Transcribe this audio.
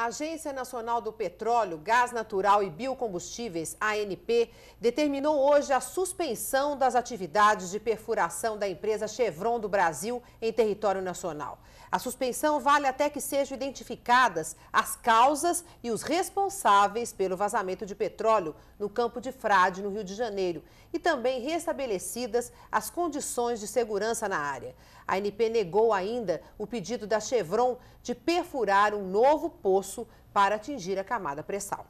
A Agência Nacional do Petróleo, Gás Natural e Biocombustíveis, ANP, determinou hoje a suspensão das atividades de perfuração da empresa Chevron do Brasil em território nacional. A suspensão vale até que sejam identificadas as causas e os responsáveis pelo vazamento de petróleo no campo de Frade, no Rio de Janeiro, e também restabelecidas as condições de segurança na área. A ANP negou ainda o pedido da Chevron de perfurar um novo poço esforço para atingir a camada pré-sal.